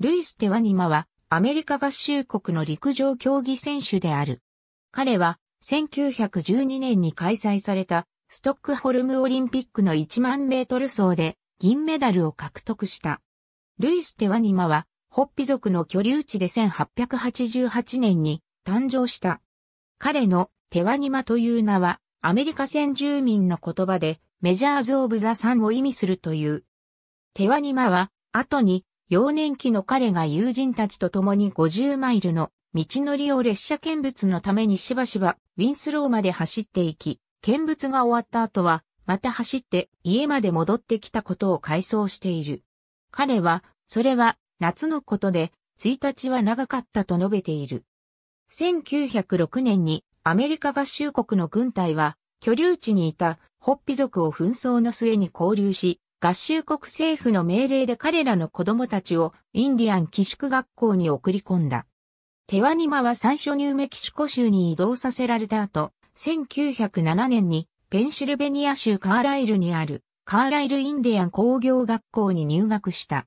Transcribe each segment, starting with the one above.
ルイス・テワニマはアメリカ合衆国の陸上競技選手である。彼は1912年に開催されたストックホルムオリンピックの1万メートル走で銀メダルを獲得した。ルイス・テワニマはホッピ族の居留地で1888年に誕生した。彼のテワニマという名はアメリカ先住民の言葉でメジャーズ・オブ・ザ・サンを意味するという。テワニマは後に幼年期の彼が友人たちと共に50マイルの道のりを列車見物のためにしばしばウィンスローまで走っていき、見物が終わった後は、また走って家まで戻ってきたことを回想している。彼は、それは夏のことで、1日は長かったと述べている。1906年にアメリカ合衆国の軍隊は、居留地にいたホッピ族を紛争の末に交流し、合衆国政府の命令で彼らの子供たちをインディアン寄宿学校に送り込んだ。テワニマは最初ニューメキシコ州に移動させられた後、1907年にペンシルベニア州カーライルにあるカーライルインディアン工業学校に入学した。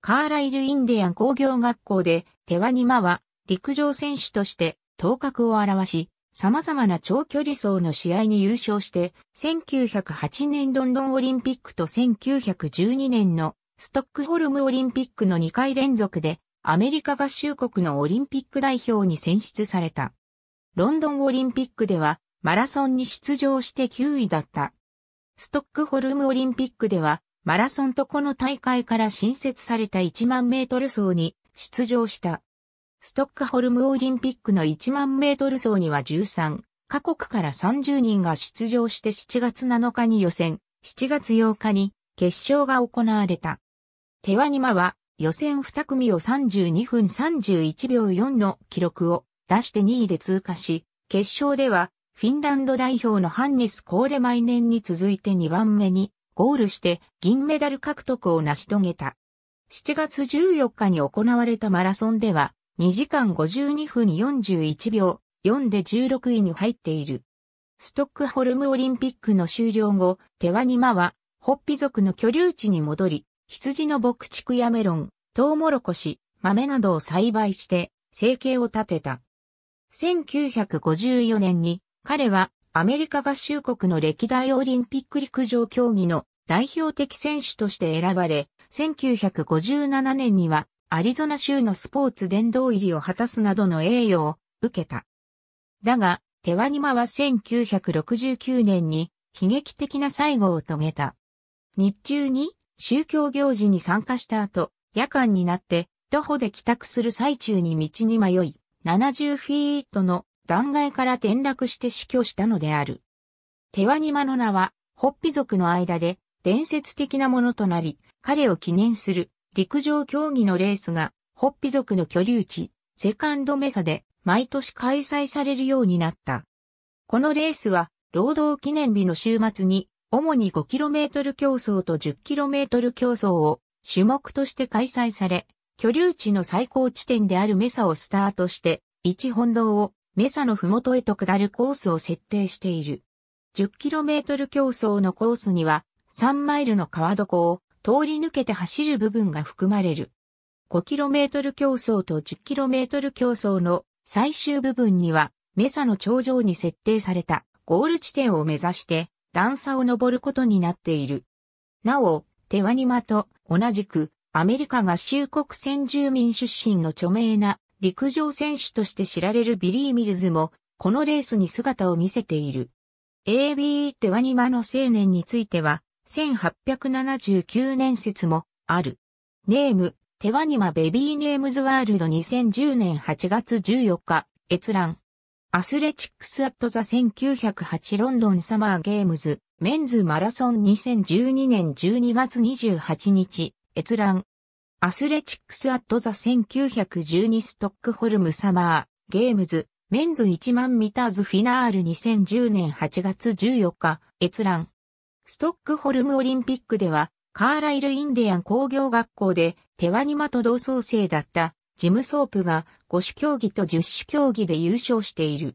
カーライルインディアン工業学校でテワニマは陸上選手として頭角を現し、様々な長距離走の試合に優勝して、1908年ロンドンオリンピックと1912年のストックホルムオリンピックの2回連続で、アメリカ合衆国のオリンピック代表に選出された。ロンドンオリンピックでは、マラソンに出場して9位だった。ストックホルムオリンピックでは、マラソンとこの大会から新設された1万メートル走に出場した。ストックホルムオリンピックの1万メートル走には13カ国から30人が出場して7月7日に予選、7月8日に決勝が行われた。手ワニマは予選2組を32分31秒4の記録を出して2位で通過し、決勝ではフィンランド代表のハンニス・コーレ毎年に続いて2番目にゴールして銀メダル獲得を成し遂げた。7月14日に行われたマラソンでは2時間52分41秒、4で16位に入っている。ストックホルムオリンピックの終了後、テワニマは、ホッピ族の居留地に戻り、羊の牧畜やメロン、トウモロコシ、豆などを栽培して、生計を立てた。1954年に、彼は、アメリカ合衆国の歴代オリンピック陸上競技の代表的選手として選ばれ、1957年にはアリゾナ州のスポーツ殿堂入りを果たすなどの栄誉を受けた。だが、テワニマは1969年に悲劇的な最後を遂げた。日中に宗教行事に参加した後、夜間になって徒歩で帰宅する最中に道に迷い、70フィートの断崖から転落して死去したのである。テワニマの名は、ホッピ族の間で伝説的なものとなり、彼を記念する陸上競技のレースが、ホッピ族の居留地、セカンドメサで毎年開催されるようになった。このレースは、労働記念日の週末に、主に 5km 競争と 10km 競争を種目として開催され、居留地の最高地点であるメサをスタートして、一本道をメサの麓へと下るコースを設定している。10km 競争のコースには、3マイルの川床を通り抜けて走る部分が含まれる。5km 競争と 10km 競争の最終部分には、メサの頂上に設定されたゴール地点を目指して段差を登ることになっている。なお、テワニマと同じくアメリカ合衆国先住民出身の著名な陸上選手として知られるビリー・ミルズもこのレースに姿を見せている。AB テワニマの青年については1879年説もある。ネーム、テワニマベビーネームズワールド2010年8月14日、閲覧。アスレチックスアットザ1908ロンドンサマーゲームズ、メンズマラソン2012年12月28日、閲覧。アスレチックスアットザ1912ストックホルムサマーゲームズ、メンズ1万ミターズフィナール2010年8月14日、閲覧。ストックホルムオリンピックでは、カーライルインディアン工業学校で、手ワニマと同窓生だった、ジムソープが5種競技と10種競技で優勝している。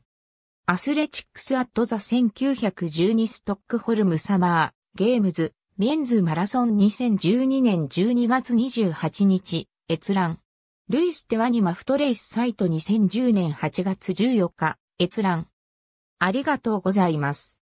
アスレチックスアットザ1912ストックホルムサマーゲームズメンズマラソン2012年12月28日閲覧ルイス・テワニマフトレイスサイト2010年8月14日閲覧ありがとうございます。